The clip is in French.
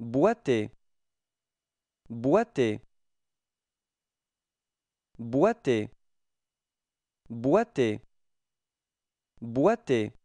boiter boiter boiter boiter boiter